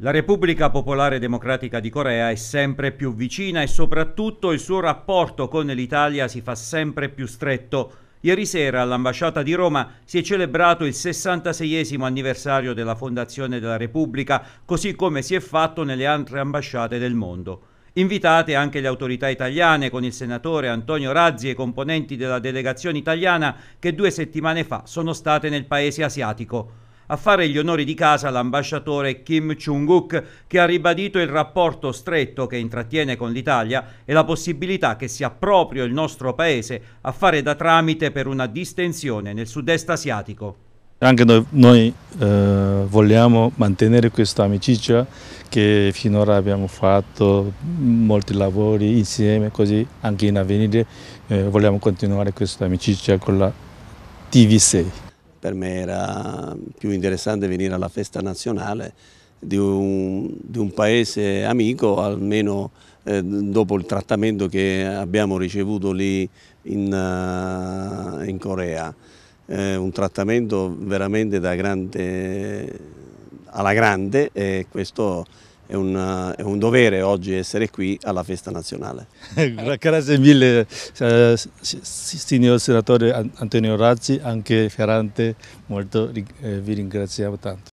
La Repubblica Popolare Democratica di Corea è sempre più vicina e soprattutto il suo rapporto con l'Italia si fa sempre più stretto. Ieri sera all'ambasciata di Roma si è celebrato il 66 anniversario della fondazione della Repubblica, così come si è fatto nelle altre ambasciate del mondo. Invitate anche le autorità italiane con il senatore Antonio Razzi e i componenti della delegazione italiana che due settimane fa sono state nel paese asiatico a fare gli onori di casa l'ambasciatore Kim Chung-guk, che ha ribadito il rapporto stretto che intrattiene con l'Italia e la possibilità che sia proprio il nostro paese a fare da tramite per una distensione nel sud-est asiatico. Anche noi, noi eh, vogliamo mantenere questa amicizia che finora abbiamo fatto mm, molti lavori insieme, così anche in avvenire eh, vogliamo continuare questa amicizia con la TV6 per me era più interessante venire alla festa nazionale di un, di un paese amico, almeno eh, dopo il trattamento che abbiamo ricevuto lì in, uh, in Corea. Eh, un trattamento veramente grande, alla grande e questo è un, è un, dovere oggi essere qui alla festa nazionale. Grazie mille eh, signor senatore Antonio Razzi, anche Ferrante, molto, eh, vi ringraziamo tanto.